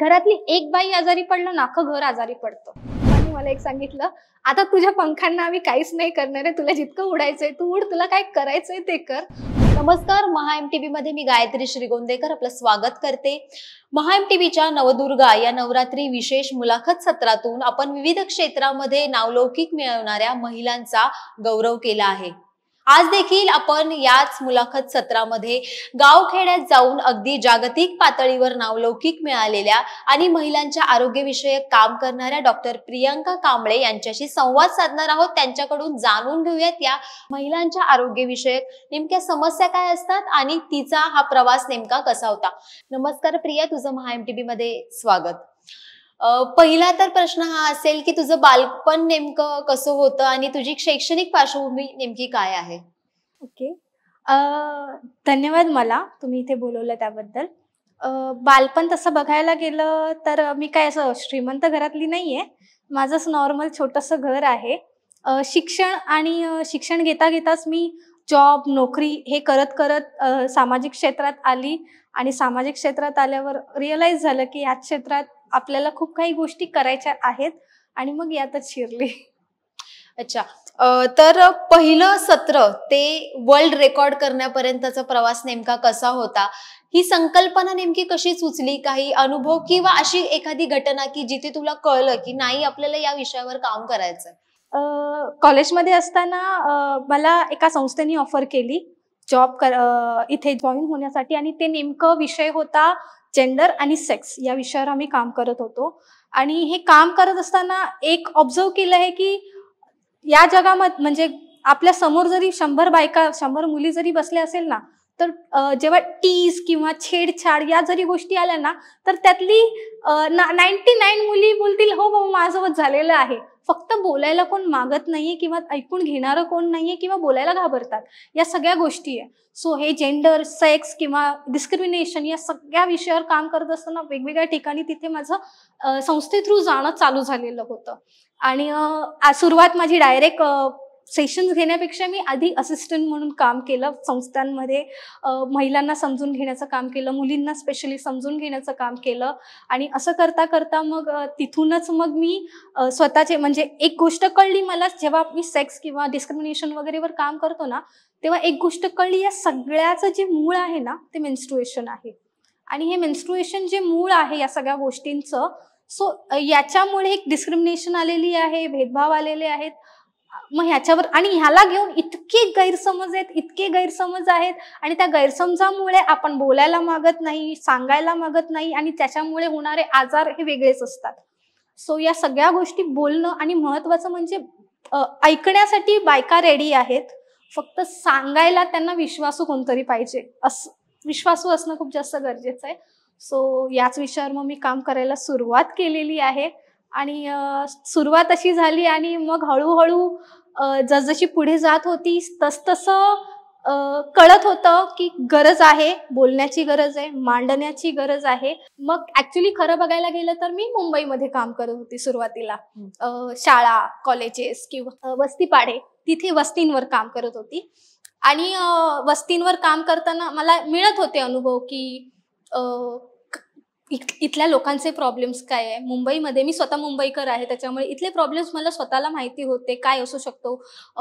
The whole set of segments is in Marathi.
घरातली एक बाई आजारी पडलं नाख घर आजारी पडतं आणि मला एक सांगितलं आता तुझ्या पंखांना आम्ही काहीच नाही करणार आहे तुला जितकं उडायचंय तू उड तुला काय करायचंय ते कर नमस्कार महा एम टी व्ही मध्ये मी गायत्री श्रीगोंदेकर आपलं स्वागत करते महा एम टी व्हीच्या नवदुर्गा या नवरात्री विशेष मुलाखत सत्रातून आपण विविध क्षेत्रामध्ये नावलौकिक मिळवणाऱ्या महिलांचा गौरव केला आहे आज देखील आपण याच मुलाखत सत्रामध्ये गावखेड्यात जाऊन अगदी जागतिक पातळीवर नावलौकिक मिळालेल्या आणि महिलांच्या आरोग्यविषयक काम करणाऱ्या डॉक्टर प्रियंका कांबळे यांच्याशी संवाद साधणार आहोत त्यांच्याकडून जाणून घेऊयात या महिलांच्या आरोग्यविषयक नेमक्या समस्या काय असतात आणि तिचा हा प्रवास नेमका कसा होता नमस्कार प्रिया तुझं महा एमटीबी मध्ये स्वागत पहिला तर प्रश्न हा असेल की तुझं बालपण नेमकं कसं होतं आणि तुझी शैक्षणिक पार्श्वभूमी नेमकी काय आहे ओके धन्यवाद मला तुम्ही इथे बोलवलं त्याबद्दल बालपण तसं बघायला गेलं तर मी काय असं श्रीमंत घरातली नाही आहे माझंच नॉर्मल छोटंसं घर आहे शिक्षण आणि शिक्षण घेता घेताच मी जॉब नोकरी हे करत करत सामाजिक क्षेत्रात आली आणि सामाजिक क्षेत्रात आल्यावर रिअलाईज झालं की याच क्षेत्रात आपल्याला खूप काही गोष्टी करायच्या आहेत आणि मग यातच शिरले अच्छा तर पहिलं सत्र ते वर्ल्ड रेकॉर्ड करण्यापर्यंतचा प्रवास नेमका कसा होता ही संकल्पना नेमकी कशी सुचली काही अनुभव किंवा अशी एखादी घटना की जिथे तुला कळलं की नाही आपल्याला या विषयावर काम करायचं कॉलेजमध्ये असताना मला एका संस्थेने ऑफर केली जॉब कर इथे जॉईन होण्यासाठी आणि ते नेमकं विषय होता जेंडर आणि सेक्स या विषयावर आम्ही काम करत होतो आणि हे काम करत असताना एक ऑब्झर्व केलं आहे की या जगामध्ये म्हणजे आपल्या समोर जरी शंभर बायका शंभर मुली जरी बसले असेल ना तर जेव्हा टीज किंवा छेडछाड या जरी गोष्टी आल्या ना तर त्यातली नाईन्टी नाईन मुली बोलतील हो बाबा माझं झालेलं आहे फक्त बोलायला कोण मागत नाहीये किंवा ऐकून घेणारं कोण नाहीये किंवा बोलायला घाबरतात या सगळ्या गोष्टी आहे सो हे जेंडर सेक्स किंवा डिस्क्रिमिनेशन या सगळ्या विषयावर काम करत असताना वेगवेगळ्या ठिकाणी तिथे माझं संस्थे थ्रू जाणं चालू झालेलं होतं आणि सुरुवात माझी डायरेक्ट सेशन्स घेण्यापेक्षा मी आधी असिस्टंट म्हणून काम केलं संस्थांमध्ये महिलांना समजून घेण्याचं काम केलं मुलींना स्पेशली समजून घेण्याचं काम केलं आणि असं करता करता मग तिथूनच मग मी स्वतःचे म्हणजे एक गोष्ट कळली मला जेव्हा मी सेक्स किंवा डिस्क्रिमिनेशन वगैरेवर काम करतो ना तेव्हा एक गोष्ट कळली या सगळ्याचं जे मूळ आहे ना ते मेन्स्ट्रुएशन आहे आणि हे मेन्स्ट्रुएशन जे मूळ आहे या सगळ्या गोष्टींचं सो याच्यामुळे एक डिस्क्रिमिनेशन आलेली आहे भेदभाव आलेले आहेत मग ह्याच्यावर आणि ह्याला घेऊन इतके गैरसमज आहेत इतके गैरसमज आहेत आणि त्या गैरसमजामुळे आपण बोलायला मागत नाही सांगायला मागत नाही आणि त्याच्यामुळे होणारे आजार हे वेगळेच असतात सो या सगळ्या गोष्टी बोलणं आणि महत्वाचं म्हणजे ऐकण्यासाठी बायका रेडी आहेत फक्त सांगायला त्यांना विश्वासू कोणतरी पाहिजे अस विश्वासू असणं खूप जास्त गरजेचं आहे सो याच विषयावर मग मी काम करायला सुरुवात केलेली आहे आणि सुरुवात अशी झाली आणि मग हळूहळू जसजशी पुढे जात होती तसतसं कळत होतं की गरज आहे बोलण्याची गरज आहे मांडण्याची गरज आहे मग ऍक्च्युली खरं बघायला गेलं तर मी मुंबईमध्ये काम करत होती सुरुवातीला शाळा कॉलेजेस किंवा वस्तीपाडे तिथे वस्तींवर काम करत होती आणि वस्तींवर काम करताना मला मिळत होते अनुभव की इत इथल्या लोकांचे प्रॉब्लेम्स काय आहे मुंबईमध्ये मी स्वतः मुंबईकर आहे त्याच्यामुळे इथले प्रॉब्लेम्स मला स्वतःला माहिती होते काय असू शकतो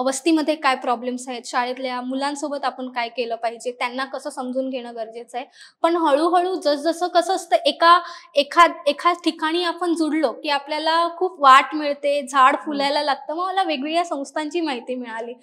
वस्तीमध्ये काय प्रॉब्लेम्स आहेत शाळेतल्या मुलांसोबत आपण काय केलं पाहिजे त्यांना कसं समजून घेणं गरजेचं आहे पण हळूहळू जसजसं कसं असतं एका एखाद एखाद ठिकाणी आपण जुडलो की आपल्याला खूप वाट मिळते झाड फुलायला लागतं मग मला वेगवेगळ्या संस्थांची माहिती मिळाली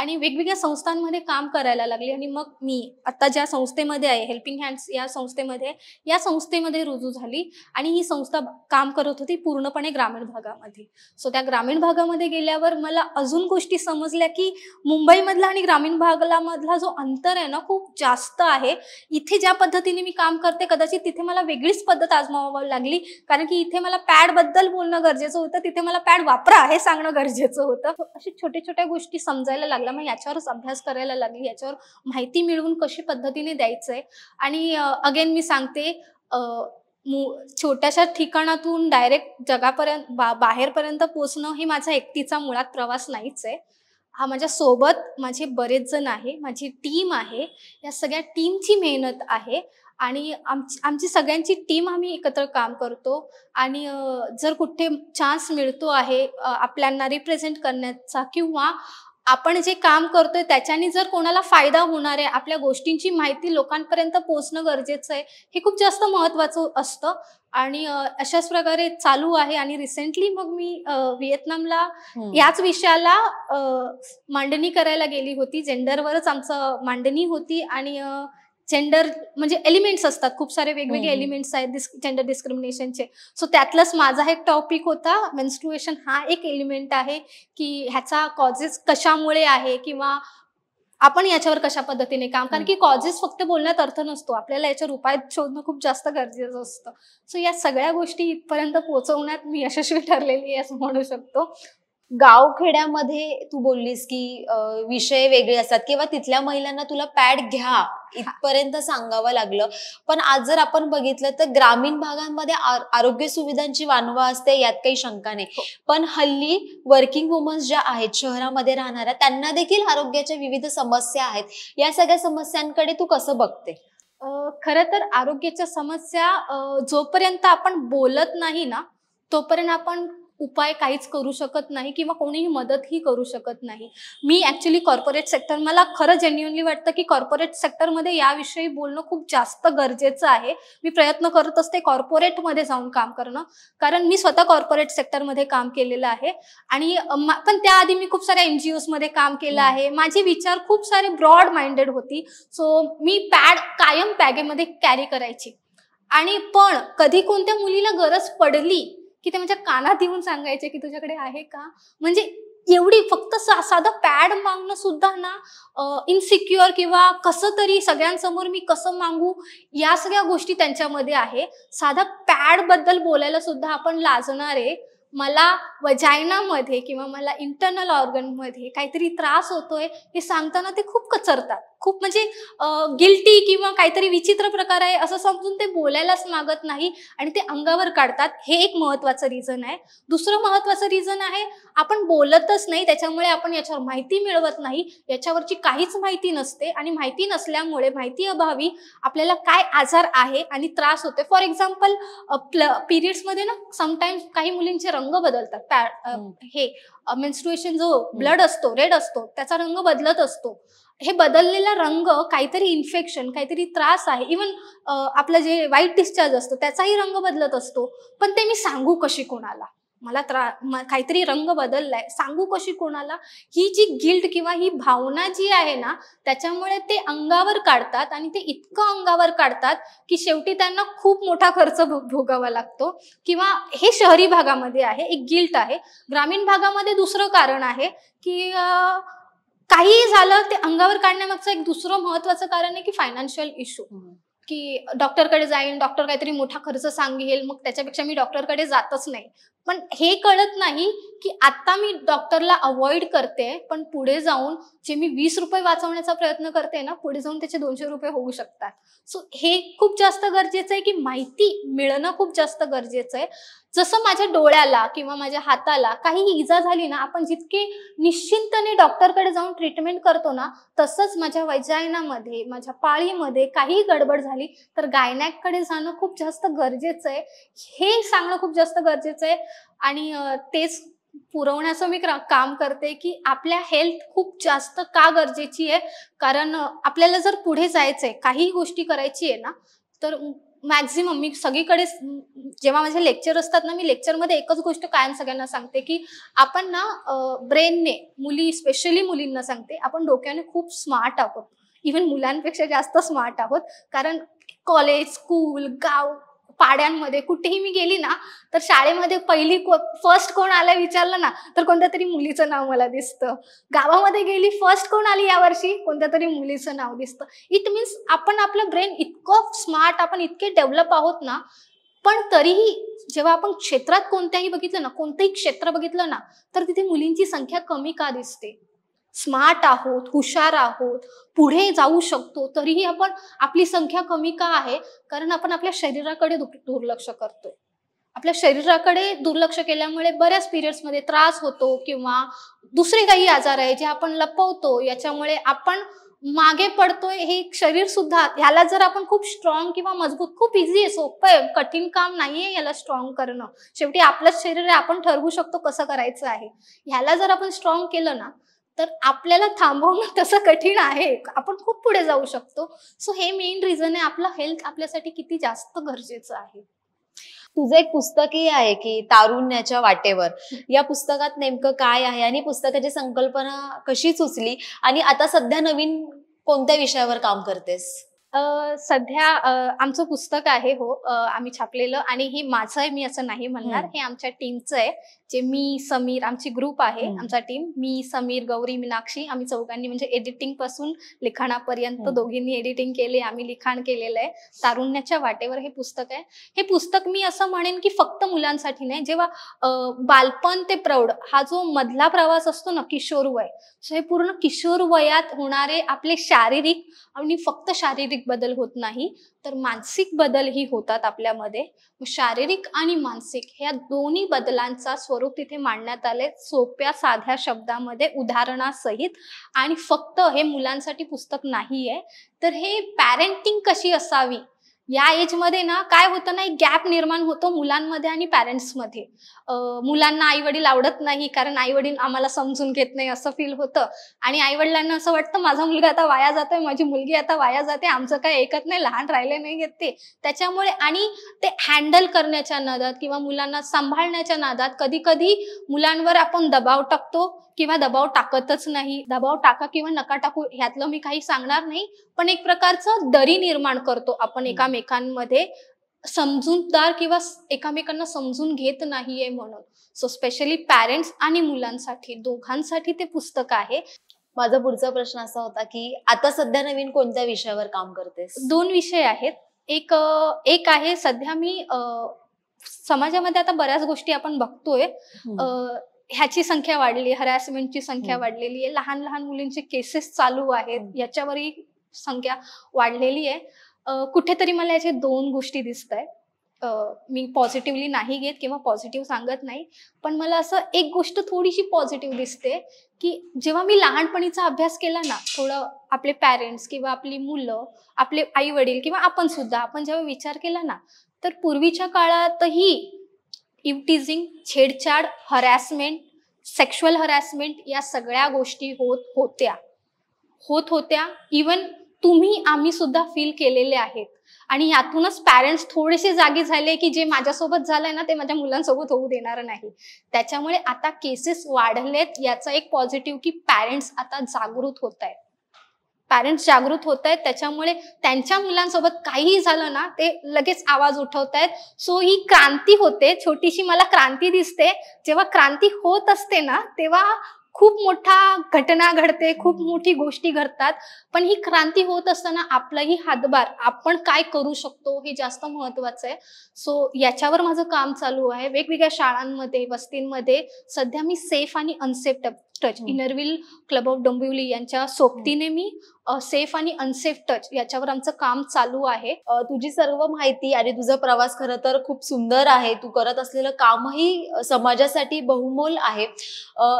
आणि वेगवेगळ्या संस्थांमध्ये काम करायला लागली आणि मग मी आता ज्या संस्थेमध्ये आहे हेल्पिंग हँड्स या संस्थेमध्ये या संस्थेमध्ये रुजू झाली आणि ही संस्था काम करत होती पूर्णपणे ग्रामीण भागामध्ये सो त्या ग्रामीण भागामध्ये गेल्यावर मला अजून गोष्टी समजल्या की मुंबईमधला आणि ग्रामीण भागामधला जो अंतर आहे ना खूप जास्त आहे इथे ज्या पद्धतीने मी काम करते कदाचित तिथे मला वेगळीच पद्धत आजमावावी लागली कारण की इथे मला पॅड बद्दल बोलणं गरजेचं होतं तिथे मला पॅड वापरा हे सांगणं गरजेचं होतं अशा छोट्या छोट्या गोष्टी समजायला लागल्या मग याच्यावरच अभ्यास करायला लागली याच्यावर माहिती मिळवून कशी पद्धतीने द्यायचंय आणि अगेन मी सांगते छोट्याशा ठिकाणातून डायरेक्ट जगापर्यंत बा बाहेरपर्यंत पोचणं हे माझा एकटीचा मुळात प्रवास नाहीच आहे हा माझ्या सोबत माझे बरेच जण आहे माझी टीम आहे या सगळ्या टीमची मेहनत आहे आणि आमची आमची सगळ्यांची टीम आम्ही एकत्र काम करतो आणि जर कुठे चान्स मिळतो आहे आपल्यांना रिप्रेझेंट करण्याचा किंवा आपण जे काम करतोय त्याच्याने जर कोणाला फायदा होणार आहे आपल्या गोष्टींची माहिती लोकांपर्यंत पोहोचणं गरजेचं आहे हे खूप जास्त महत्वाचं असतं आणि अशाच प्रकारे चालू आहे आणि रिसेंटली मग मी व्हिएतनामला याच विषयाला मांडणी करायला गेली होती जेंडरवरच आमचं मांडणी होती आणि जेंडर म्हणजे एलिमेंट्स असतात खूप सारे वेगवेगळे एलिमेंट्स आहेत जेंडर डिस्क्रिमिनेशनचे सो त्यातलाच माझा एक टॉपिक होता मेन्स्ट्रुएशन हा एक एलिमेंट आहे की ह्याचा कॉजेस कशामुळे आहे किंवा आपण याच्यावर कशा पद्धतीने काम कारण की कॉजेस फक्त बोलण्यात अर्थ नसतो आपल्याला याच्यावर उपाय शोधणं खूप जास्त गरजेचं असतं सो या सगळ्या गोष्टी इथपर्यंत पोहोचवण्यात मी यशस्वी ठरलेली आहे असं म्हणू शकतो गावखेड्यामध्ये तू बोललीस की विषय वेगळे असतात किंवा तिथल्या महिलांना तुला पॅड घ्या इथपर्यंत सांगावं लागलं पण आज जर आपण बघितलं तर ग्रामीण भागांमध्ये आरोग्य सुविधांची वानवा असते यात काही शंका नाही हो. पण हल्ली वर्किंग वुमन्स ज्या आहेत शहरामध्ये राहणाऱ्या त्यांना देखील आरोग्याच्या विविध समस्या आहेत या सगळ्या समस्यांकडे तू कसं बघते खर तर आरोग्याच्या समस्या जोपर्यंत आपण बोलत नाही ना तोपर्यंत आपण उपाय काहीच करू शकत नाही किंवा कोणीही मदतही करू शकत नाही मी ऍक्च्युली कॉर्पोरेट सेक्टर मला खरं जेन्युअनली वाटतं की कॉर्पोरेट सेक्टरमध्ये याविषयी बोलणं खूप जास्त गरजेचं आहे मी प्रयत्न करत असते कॉर्पोरेटमध्ये जाऊन काम करणं कारण मी स्वतः कॉर्पोरेट सेक्टरमध्ये काम केलेलं आहे आणि पण त्याआधी मी खूप साऱ्या एन जी काम केलं आहे माझे विचार खूप सारे ब्रॉड माइंडेड होती सो मी पॅड कायम पॅगेमध्ये कॅरी करायची आणि पण कधी कोणत्या मुलीला गरज पडली की ते म्हणजे कानात येऊन सांगायचे की तुझ्याकडे आहे का म्हणजे एवढी फक्त सा साधं पॅड मागणं सुद्धा ना इनसिक्युअर किंवा कसं तरी सगळ्यांसमोर मी कसं मागू या सगळ्या गोष्टी त्यांच्यामध्ये आहे साधा पॅड बद्दल बोलायला सुद्धा आपण लाजणार आहे मला वजायनामध्ये किंवा मला इंटरनल ऑर्गनमध्ये काहीतरी त्रास होतोय हे सांगताना ते खूप कचरतात खूप म्हणजे गिल्टी किंवा काहीतरी विचित्र प्रकार आहे असं समजून ते बोलायलाच मागत नाही आणि ते अंगावर काढतात हे एक महत्वाचं रिझन आहे दुसरं महत्वाचं रिझन आहे आपण बोलतच नाही त्याच्यामुळे आपण याच्यावर माहिती मिळवत नाही याच्यावरची काहीच माहिती नसते आणि माहिती नसल्यामुळे माहिती अभावी आपल्याला काय आजार आहे आणि त्रास होते फॉर एक्झाम्पल पिरियड्समध्ये ना समटाईम्स काही मुलींचे रंग बदलतात हे मेन्स्ट्रुएशन जो ब्लड असतो रेड असतो त्याचा रंग बदलत असतो हे बदललेला रंग काहीतरी इन्फेक्शन काहीतरी त्रास आहे इवन आपलं जे वाईट डिस्चार्ज असतो त्याचाही रंग बदलत असतो पण ते मी सांगू कशी कोणाला मला त्रा काहीतरी रंग बदललाय सांगू कशी कोणाला ही जी गिल्ट किंवा ही भावना जी आहे ना त्याच्यामुळे ते अंगावर काढतात आणि ते इतकं अंगावर काढतात की शेवटी त्यांना खूप मोठा खर्च भोगावा लागतो किंवा हे शहरी भागामध्ये आहे एक गिल्ट आहे ग्रामीण भागामध्ये दुसरं कारण आहे की काहीही झालं ते अंगावर काढण्यामागचं एक दुसरं महत्वाचं कारण आहे की फायनान्शियल इश्यू की डॉक्टरकडे जाईन डॉक्टर काहीतरी मोठा खर्च सांगेल मग त्याच्यापेक्षा मी डॉक्टरकडे जातच नाही पण हे कळत नाही की आता मी डॉक्टरला अवॉइड करते पण पुढे जाऊन जे मी वीस रुपये वाचवण्याचा प्रयत्न करते ना पुढे जाऊन त्याचे दोनशे रुपये होऊ शकतात सो हे खूप जास्त गरजेचं आहे की माहिती मिळणं खूप जास्त गरजेचं आहे जसं माझ्या डोळ्याला किंवा माझ्या हाताला काही इजा झाली ना आपण जितके निश्चिंतने डॉक्टरकडे जाऊन ट्रीटमेंट करतो ना तसंच माझ्या वैजायनामध्ये माझ्या पाळीमध्ये काही गडबड झाली झाली तर कडे जाणं खूप जास्त गरजेचं आहे हे सांगणं खूप जास्त गरजेचं आहे आणि तेच पुरवण्याचं मी काम करते की आपल्या हेल्थ खूप जास्त का गरजेची आहे कारण आपल्याला जर पुढे जायचंय काही गोष्टी करायची आहे ना तर मॅक्झिमम मी सगळीकडे जेव्हा माझे लेक्चर असतात ना मी लेक्चरमध्ये एकच गोष्ट कायम सगळ्यांना सांगते की आपण ना ब्रेनने मुली स्पेशली मुलींना सांगते आपण डोक्याने खूप स्मार्ट आहोत इव्हन मुलांपेक्षा जास्त स्मार्ट आहोत कारण कॉलेज स्कूल गाव पाड्यांमध्ये कुठेही मी गेली ना तर शाळेमध्ये पहिली को फर्स्ट कोण आला विचारलं ना तर कोणत्या तरी मुलीचं नाव मला दिसतं गावामध्ये गेली फर्स्ट कोण आली यावर्षी कोणत्या तरी मुलीचं नाव दिसतं इट मीन्स आपण आपलं ब्रेन इतकं स्मार्ट आपण इतके डेव्हलप आहोत ना पण तरीही जेव्हा आपण क्षेत्रात कोणत्याही बघितलं ना कोणतंही क्षेत्र बघितलं ना तर तिथे मुलींची संख्या कमी का दिसते स्मार्ट आहोत हुशार आहोत पुढे जाऊ शकतो तरीही आपण आपली संख्या कमी का आहे कारण आपण आपल्या शरीराकडे दुर्लक्ष करतो आपल्या शरीराकडे दुर्लक्ष केल्यामुळे बऱ्याच मध्ये त्रास होतो किंवा दुसरे काही आजार आहे जे आपण लपवतो याच्यामुळे आपण मागे पडतोय हे शरीर सुद्धा ह्याला जर आपण खूप स्ट्रॉंग किंवा मजबूत खूप इझी आहे सोपं आहे कठीण काम नाहीये याला स्ट्रॉंग करणं शेवटी आपलंच शरीर आपण ठरवू शकतो कसं करायचं आहे ह्याला जर आपण स्ट्रॉंग केलं ना तर आपल्याला थांबवणं तसं कठीण आहे आपण खूप पुढे जाऊ शकतो सो हे मेन रिझन आहे आपला हेल्थ आपल्यासाठी किती जास्त गरजेचं आहे तुझं एक पुस्तकही आहे की तारुण्याच्या वाटेवर या पुस्तकात नेमकं काय आहे आणि पुस्तकाची संकल्पना कशी सुचली आणि आता सध्या नवीन कोणत्या विषयावर काम करतेस सध्या आमचं पुस्तक आहे हो आम्ही छापलेलं आणि हे माझं आहे मी असं नाही म्हणणार हे आमच्या टीमचं आहे जे मी समीर आमची ग्रुप आहे आमचा टीम मी समीर गौरी मीनाक्षी आम्ही चौघांनी म्हणजे एडिटिंग पासून लिखाणापर्यंत दोघींनी एडिटिंग केले आम्ही लिखाण केलेलं आहे तारुण्याच्या वाटेवर हे पुस्तक आहे हे पुस्तक मी असं म्हणेन की फक्त मुलांसाठी नाही जेव्हा बालपण ते प्रौढ हा जो मधला प्रवास असतो ना किशोर वय हे पूर्ण किशोर वयात होणारे आपले शारीरिक आणि फक्त शारीरिक बदल होत नाही तर मानसिक बदल ही होतात आपल्यामध्ये शारीरिक आणि मानसिक ह्या दोन्ही बदलांचा स्वरूप तिथे मांडण्यात आले सोप्या साध्या शब्दामध्ये उदाहरणासहित आणि फक्त हे मुलांसाठी पुस्तक नाहीये तर हे पॅरेंटिंग कशी असावी या एजमध्ये ना काय होतं ना एक गॅप निर्माण होतो मुलांमध्ये आणि पॅरेंट्समध्ये मुलांना आई वडील आवडत नाही कारण आई वडील आम्हाला समजून घेत नाही असं फील होतं आणि आई वडिलांना असं वाटतं माझा मुलगा आता वाया जातोय माझी मुलगी आता वाया जाते आमचं काय ऐकत नाही लहान राहिले नाही घेत ते त्याच्यामुळे आणि ते हँडल करण्याच्या नादात किंवा मुलांना सांभाळण्याच्या नादात कधी कधी मुलांवर आपण दबाव टाकतो किंवा दबाव टाकतच नाही दबाव टाका किंवा नका टाकू ह्यातलं मी काही सांगणार नाही पण एक प्रकारचं दरी निर्माण करतो आपण एकामेकांमध्ये समजूनदार किंवा एकामेकांना समजून घेत नाहीये म्हणून सो स्पेशली पॅरेंट्स आणि मुलांसाठी दोघांसाठी ते पुस्तक आहे माझा पुढचा प्रश्न असा होता की आता सध्या नवीन कोणत्या विषयावर काम करते दोन विषय आहेत एक एक आहे सध्या मी समाजामध्ये आता बऱ्याच गोष्टी आपण बघतोय ह्याची संख्या वाढली हरॅसमेंटची संख्या वाढलेली आहे लहान लहान मुलींचे केसेस चालू आहेत याच्यावरही संख्या वाढलेली आहे कुठेतरी मला याचे दोन गोष्टी दिसत आहेत मी पॉझिटिव्हली नाही घेत किंवा पॉझिटिव्ह सांगत नाही पण मला असं एक गोष्ट थोडीशी पॉझिटिव्ह दिसते की जेव्हा मी लहानपणीचा अभ्यास केला ना थोडं आपले पॅरेंट्स किंवा आपली मुलं आपले आई वडील किंवा आपण सुद्धा आपण जेव्हा विचार केला ना तर पूर्वीच्या काळातही इव्हटिझिंग छेडछाड हरॅसमेंट सेक्शुअल हरॅसमेंट या सगळ्या गोष्टी होत होत्या होत होत्या इवन तुम्ही आम्ही सुद्धा फील केलेले आहेत आणि यातूनच पॅरेंट्स थोडेसे जागे झाले की जे माझ्यासोबत झालंय ना ते माझ्या मुलांसोबत होऊ देणार नाही त्याच्यामुळे आता केसेस वाढलेत याचा एक पॉझिटिव्ह की पॅरेंट्स आता जागृत होत आहेत पेरेंट्स जागृत होत आहेत त्याच्यामुळे त्यांच्या मुलांसोबत काहीही झालं ना ते लगेच आवाज उठवत आहेत सो ही क्रांती होते छोटीशी मला क्रांती दिसते जेव्हा क्रांती होत असते ना तेव्हा खूप मोठा घटना घडते खूप मोठी गोष्टी घडतात पण ही क्रांती होत असताना आपलाही हातभार आपण काय करू शकतो हे जास्त महत्वाचं आहे सो याच्यावर माझं काम चालू आहे वेगवेगळ्या शाळांमध्ये वस्तींमध्ये सध्या मी सेफ आणि unsafe touch Inner Wheel Club of Dombivli यांच्या सोबतीने हो. मी सेफ आणि अनसेफ टच याच्यावर आमचं काम चालू आहे तुझी सर्व माहिती आणि तुझा प्रवास खरं तर खूप सुंदर आहे तू करत असलेलं कामही समाजासाठी बहुमोल आहे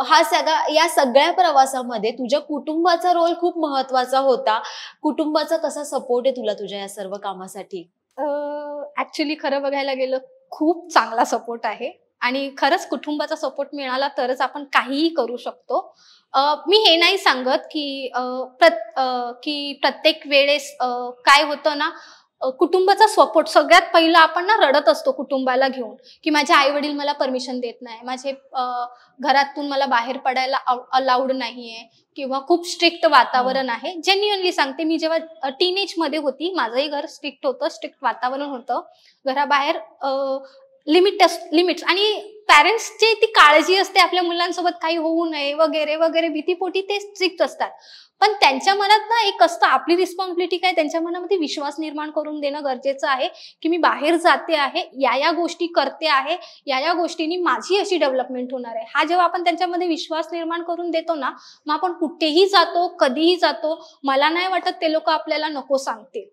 हा सगळा या सगळ्या प्रवासामध्ये तुझ्या कुटुंबाचा रोल खूप महत्वाचा होता कुटुंबाचा कसा सपोर्ट आहे तुला तुझ्या या सर्व कामासाठी ऍक्च्युली खरं बघायला गेलं खूप चांगला सपोर्ट आहे आणि खरंच कुटुंबाचा सपोर्ट मिळाला तरच आपण काहीही करू शकतो मी हे नाही सांगत की प्रत की प्रत्येक वेळेस काय होतं ना कुटुंबाचा सपोर्ट सगळ्यात पहिला आपण ना रडत असतो कुटुंबाला घेऊन की माझे आई वडील मला परमिशन देत नाही माझे घरातून मला बाहेर पडायला अलाउड नाहीये किंवा खूप स्ट्रिक्ट वातावरण आहे जेन्युअनली सांगते मी जेव्हा एज मध्ये होती माझंही घर स्ट्रिक्ट होतं स्ट्रिक्ट वातावरण होतं घराबाहेर लिमिट लिमिट्स आणि जे ती काळजी असते आपल्या मुलांसोबत काही होऊ नये वगैरे वगैरे भीतीपोटी ते स्ट्रिक्ट असतात पण त्यांच्या मनात ना एक असतं आपली रिस्पॉन्सिबिलिटी काय त्यांच्या मनामध्ये विश्वास निर्माण करून देणं गरजेचं आहे की मी बाहेर जाते आहे या या गोष्टी करते आहे या या गोष्टींनी माझी अशी डेव्हलपमेंट होणार आहे हा जेव्हा आपण त्यांच्यामध्ये विश्वास निर्माण करून देतो ना मग आपण कुठेही जातो कधीही जातो मला नाही वाटत ते लोक आपल्याला नको सांगतील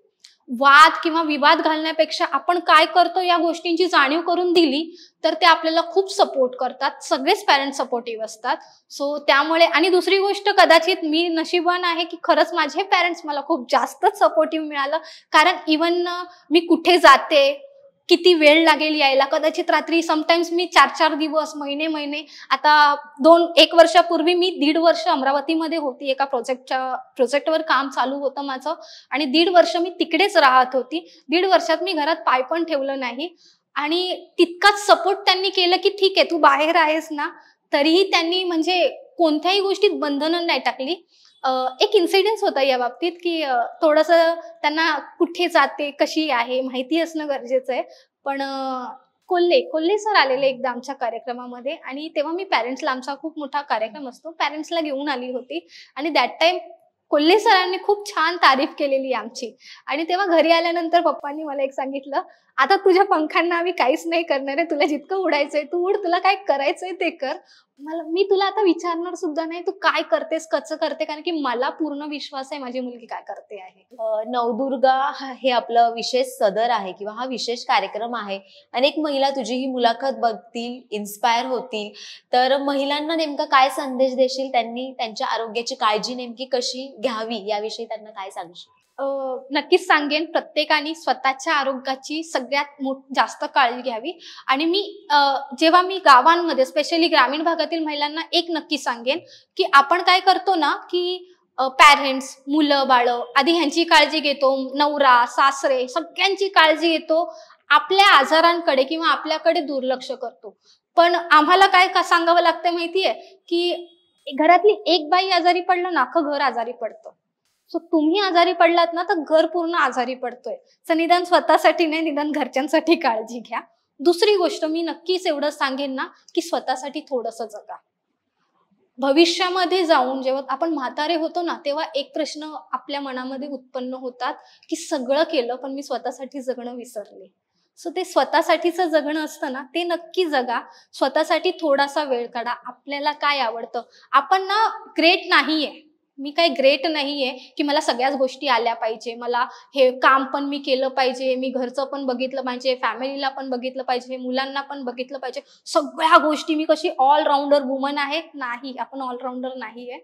वाद किंवा विवाद घालण्यापेक्षा आपण काय करतो या गोष्टींची जाणीव करून दिली तर ते आपल्याला खूप सपोर्ट करतात सगळेच पॅरेंट सपोर्टिव्ह असतात सो त्यामुळे आणि दुसरी गोष्ट कदाचित मी नशिबान आहे की खरंच माझे पॅरेंट्स मला खूप जास्तच सपोर्टिव्ह मिळालं कारण इवन मी कुठे जाते किती वेळ लागेल यायला कदाचित रात्री समटाईम्स मी चार चार दिवस महिने महिने आता दोन एक वर्षापूर्वी मी दीड वर्ष अमरावतीमध्ये होती एका प्रोजेक्टच्या प्रोजेक्टवर काम चालू होतं माझं आणि दीड वर्ष मी तिकडेच राहत होती दीड वर्षात मी घरात पाय पण ठेवलं नाही आणि तितकाच सपोर्ट त्यांनी केलं की ठीक आहे तू बाहेर आहेस ना तरीही त्यांनी म्हणजे कोणत्याही गोष्टीत बंधनं नाही टाकली एक इन्सिडेंट होता या बाबतीत की थोडंसं त्यांना कुठे जाते कशी आहे माहिती असणं गरजेचं आहे पण कोल्हे कोल्हे सर आलेले एकदा आमच्या कार्यक्रमामध्ये आणि तेव्हा मी पॅरेंट्सला आमचा खूप मोठा कार्यक्रम असतो पॅरेंट्सला घेऊन आली होती आणि दॅट टाइम कोल्हे सरांनी खूप छान तारीफ केलेली आमची आणि तेव्हा घरी आल्यानंतर पप्पांनी मला एक सांगितलं आता तुझ्या पंखांना आम्ही काहीच नाही करणार आहे तुला जितकं उडायचंय तू उड तुला काय करायचंय ते कर मला मी तुला आता विचारणार सुद्धा नाही तू काय करतेस कसं करते कारण की मला पूर्ण विश्वास आहे माझी मुलगी काय करते आहे नवदुर्गा हे आपलं विशेष सदर आहे किंवा हा विशेष कार्यक्रम आहे अनेक महिला तुझी ही मुलाखत बघतील इन्स्पायर होतील तर महिलांना नेमका काय संदेश देशील त्यांनी त्यांच्या आरोग्याची काळजी नेमकी कशी घ्यावी याविषयी त्यांना काय सांगशील नक्कीच सांगेन प्रत्येकाने स्वतःच्या आरोग्याची सगळ्यात जास्त काळजी घ्यावी आणि मी जेव्हा मी गावांमध्ये स्पेशली ग्रामीण भागातील महिलांना एक नक्की सांगेन की आपण काय करतो ना की पॅरेंट्स मुलं बाळं आधी ह्यांची काळजी घेतो नवरा सासरे सगळ्यांची काळजी घेतो आपल्या आजारांकडे किंवा आपल्याकडे दुर्लक्ष करतो पण आम्हाला काय का सांगावं लागतं माहितीये की घरातली एक बाई आजारी पडलं ना नाखं घर आजारी पडतं सो तुम्ही आजारी पडलात ना तर घर पूर्ण आजारी पडतोय सो निदान स्वतःसाठी नाही निदान घरच्यांसाठी काळजी घ्या दुसरी गोष्ट मी नक्कीच एवढं सांगेन ना की स्वतःसाठी थोडस जगा भविष्यामध्ये जाऊन जेव्हा आपण म्हातारे होतो ना तेव्हा एक प्रश्न आपल्या मनामध्ये उत्पन्न होतात की सगळं केलं पण मी स्वतःसाठी जगणं विसरले सो ते स्वतःसाठीचं जगणं असतं ना ते नक्की जगा स्वतःसाठी थोडासा वेळ काढा आपल्याला काय आवडतं आपण ना ग्रेट नाहीये मी काही ग्रेट नाहीये की मला सगळ्याच गोष्टी आल्या पाहिजे मला हे काम पण मी केलं पाहिजे मी घरचं पण बघितलं पाहिजे फॅमिलीला पण बघितलं पाहिजे मुलांना पण बघितलं पाहिजे सगळ्या गोष्टी मी कशी ऑलराऊंडर वुमन आहे नाही आपण ऑलराऊंडर नाही आहे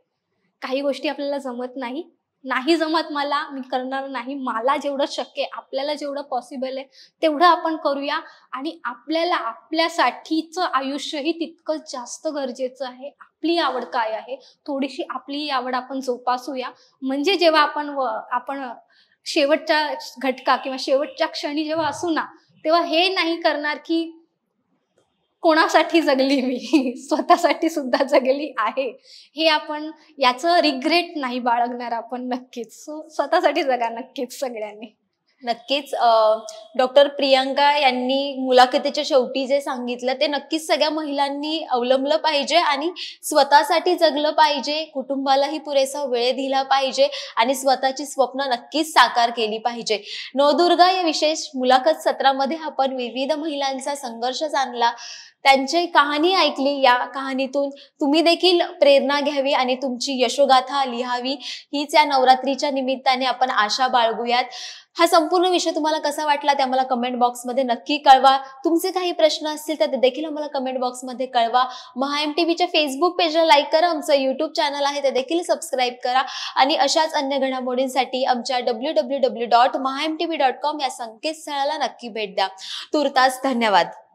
काही गोष्टी आपल्याला जमत नाही नाही जमत मला मी करणार नाही मला जेवढं शक्य आहे आपल्याला जेवढं पॉसिबल आहे तेवढं आपण करूया आणि आपल्याला आपल्यासाठीचं आयुष्यही तितकं जास्त गरजेचं आहे आपली आवड काय आहे थोडीशी आपली आवड आपण जोपासूया म्हणजे जेव्हा आपण आपण शेवटच्या घटका किंवा शेवटच्या क्षणी जेव्हा असू ना तेव्हा हे नाही करणार की कोणासाठी जगली मी स्वतःसाठी सुद्धा जगली आहे हे आपण याचं रिग्रेट नाही बाळगणार आपण नक्कीच सो स्वतःसाठी जगा नक्कीच सगळ्यांनी नक्कीच डॉक्टर प्रियांका यांनी मुलाखतीच्या शेवटी जे सांगितलं ते नक्कीच सगळ्या महिलांनी अवलंबलं पाहिजे आणि स्वतःसाठी जगलं पाहिजे कुटुंबालाही पुरेसा वेळ दिला पाहिजे आणि स्वतःची स्वप्न नक्कीच साकार केली पाहिजे नवदुर्गा या विशेष मुलाखत सत्रामध्ये आपण विविध महिलांचा संघर्ष जाणला त्यांची कहाणी ऐकली या कहाणीतून तुम्ही देखील प्रेरणा घ्यावी आणि तुमची यशोगाथा लिहावी हीच या नवरात्रीच्या निमित्ताने आपण आशा बाळगूयात हा संपूर्ण विषय तुम्हाला कसा वाटला ते आम्हाला कमेंट बॉक्समध्ये नक्की कळवा तुमचे काही प्रश्न असतील तर ते देखील आम्हाला कमेंट बॉक्समध्ये कळवा महाएम टीव्हीच्या फेसबुक पेजला लाईक करा आमचं युट्यूब चॅनल आहे ते देखील सबस्क्राईब करा आणि अशाच अन्य घडामोडींसाठी आमच्या डब्ल्यू डब्ल्यू डब्ल्यू डॉट महाएम व्ही डॉट कॉम या संकेतस्थळाला नक्की भेट द्या तुर्तास धन्यवाद